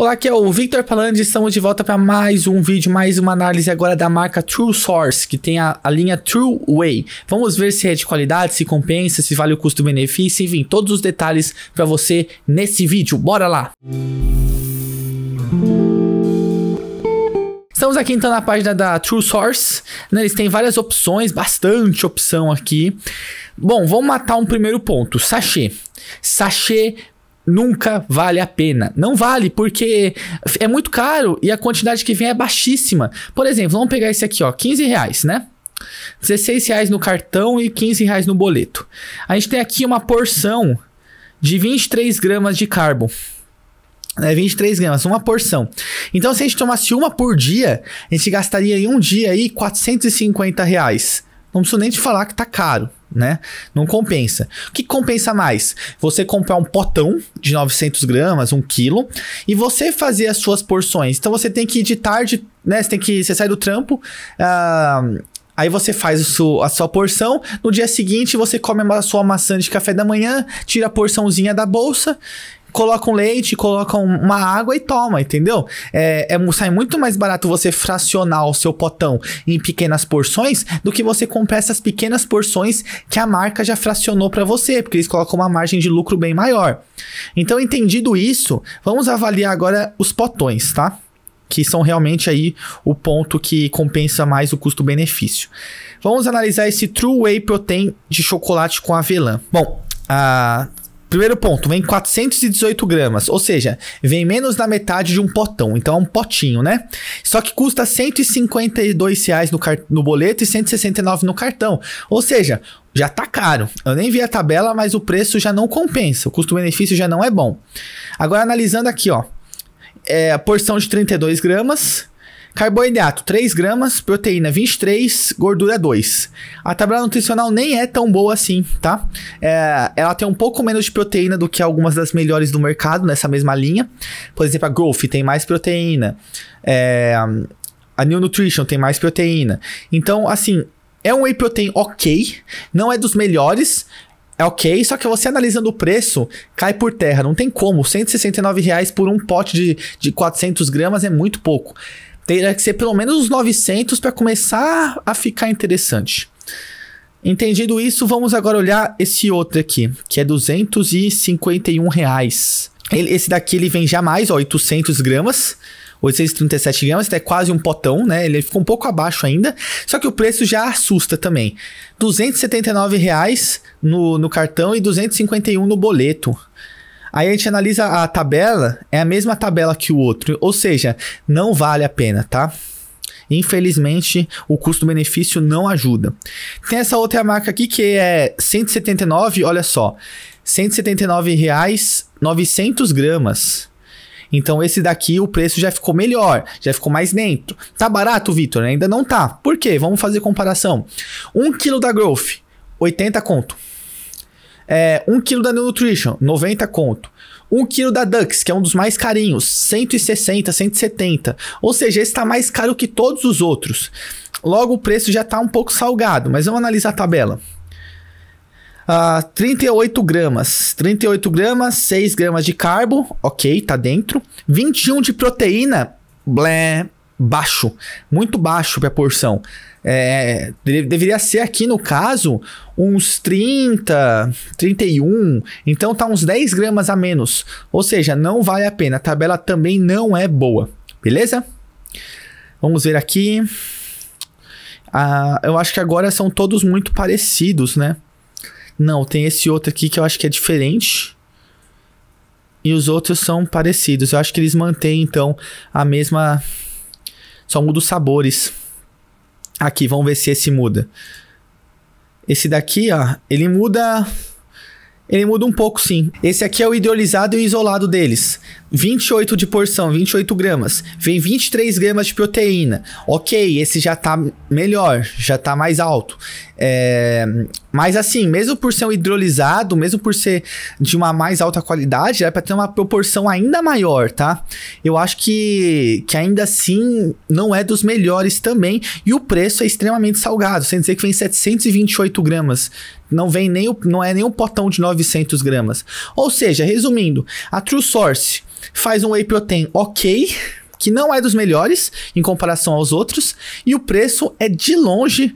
Olá, aqui é o Victor Palandes. estamos de volta para mais um vídeo, mais uma análise agora da marca True Source, que tem a, a, linha True Way. Vamos ver se é de qualidade, se compensa, se vale o custo-benefício, enfim, todos os detalhes para você nesse vídeo. Bora lá! Estamos aqui então na página da True Source, né? eles têm várias opções, bastante opção aqui. Bom, vamos matar um primeiro ponto, sachê. Sachê nunca vale a pena. Não vale, porque é muito caro e a quantidade que vem é baixíssima. Por exemplo, vamos pegar esse aqui, ó, 15 reais, né? 16 reais no cartão e 15 reais no boleto. A gente tem aqui uma porção de 23 gramas de carbo. É 23 gramas, uma porção. Então, se a gente tomasse uma por dia, a gente gastaria em um dia aí 450 reais. Não preciso nem te falar que tá caro né? Não compensa. O que compensa mais? Você comprar um potão de 900 gramas, um quilo, e você fazer as suas porções. Então você tem que ir de tarde, né? Você tem que você sai do trampo. Uh, aí você faz su, a sua porção. No dia seguinte, você come a sua maçã de café da manhã, tira a porçãozinha da bolsa coloca um leite, coloca uma água e toma, entendeu? É, é, sai muito mais barato você fracionar o seu potão em pequenas porções do que você comprar essas pequenas porções que a marca já fracionou para você, porque eles colocam uma margem de lucro bem maior. Então, entendido isso, vamos avaliar agora os potões, tá? Que são realmente aí o ponto que compensa mais o custo-benefício. Vamos analisar esse True Whey Protein de chocolate com avelã. Bom, a Primeiro ponto, vem 418 gramas, ou seja, vem menos da metade de um potão, então é um potinho, né? Só que custa 152 reais no, no boleto e 169 no cartão, ou seja, já tá caro. Eu nem vi a tabela, mas o preço já não compensa, o custo-benefício já não é bom. Agora analisando aqui, ó, é a porção de 32 gramas, Carboidrato 3 gramas, proteína 23, gordura 2. A tabela nutricional nem é tão boa assim, tá? É, ela tem um pouco menos de proteína do que algumas das melhores do mercado nessa mesma linha. Por exemplo, a Growth tem mais proteína. É, a New Nutrition tem mais proteína. Então, assim, é um whey protein ok, não é dos melhores, é ok, só que você analisando o preço, cai por terra, não tem como. R$ por um pote de, de 400 gramas é muito pouco. Teria né, que ser pelo menos uns 900 para começar a ficar interessante. Entendido isso, vamos agora olhar esse outro aqui, que é 251 reais. Ele, esse daqui ele vem já mais, ó, 800 gramas. 837 gramas, é quase um potão, né? Ele ficou um pouco abaixo ainda, só que o preço já assusta também. 279 reais no, no cartão e 251 no boleto. Aí a gente analisa a tabela, é a mesma tabela que o outro, ou seja, não vale a pena, tá? Infelizmente, o custo-benefício não ajuda. Tem essa outra marca aqui que é 179, olha só, 179 reais 900 gramas. Então esse daqui o preço já ficou melhor, já ficou mais lento. Tá barato, Vitor? Ainda não tá. Por quê? Vamos fazer comparação. 1 um quilo da Growth, 80 conto. É, 1 kg da New Nutrition, 90 conto. 1 kg da Dux, que é um dos mais carinhos, 160, 170. Ou seja, esse está mais caro que todos os outros. Logo, o preço já está um pouco salgado, mas vamos analisar a tabela. Uh, ah, 38 gramas, 38 gramas, 6 gramas de carbo, ok, tá dentro. 21 de proteína, blé, baixo, muito baixo para a porção. É, deveria ser aqui no caso uns 30, 31, então tá uns 10 gramas a menos. Ou seja, não vale a pena. A tabela também não é boa, beleza? Vamos ver aqui. Ah, eu acho que agora são todos muito parecidos, né? Não, tem esse outro aqui que eu acho que é diferente e os outros são parecidos. Eu acho que eles mantêm, então, a mesma só muda os sabores. Aqui, vamos ver se esse muda. Esse daqui, ó, ele muda ele muda um pouco sim. Esse aqui é o idealizado e o isolado deles. 28 de porção, 28 gramas. Vem 23 gramas de proteína. Ok, esse já tá melhor, já tá mais alto. É... Mas assim, mesmo por ser um hidrolisado, mesmo por ser de uma mais alta qualidade, é para ter uma proporção ainda maior, tá? Eu acho que, que ainda assim não é dos melhores também. E o preço é extremamente salgado, sem dizer que vem 728 gramas não vem nem o, não é nem um potão de 900 gramas. Ou seja, resumindo, a True Source faz um whey protein ok, que não é dos melhores em comparação aos outros, e o preço é de longe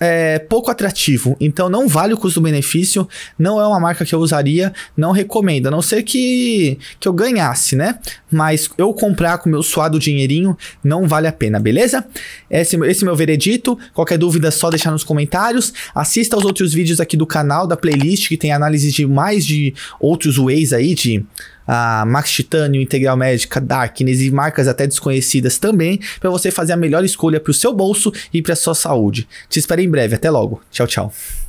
é, pouco atrativo. Então não vale o custo-benefício, não é uma marca que eu usaria, não recomendo. A não ser que, que eu ganhasse, né? Mas eu comprar com meu suado dinheirinho não vale a pena, beleza? Esse, esse é meu veredito. Qualquer dúvida é só deixar nos comentários. Assista aos outros vídeos aqui do canal, da playlist, que tem análise de mais de outros ways aí de a Max Titanium, Integral Médica, Darkness e marcas até desconhecidas também, para você fazer a melhor escolha para o seu bolso e para sua saúde. Te espero em breve, até logo. Tchau, tchau.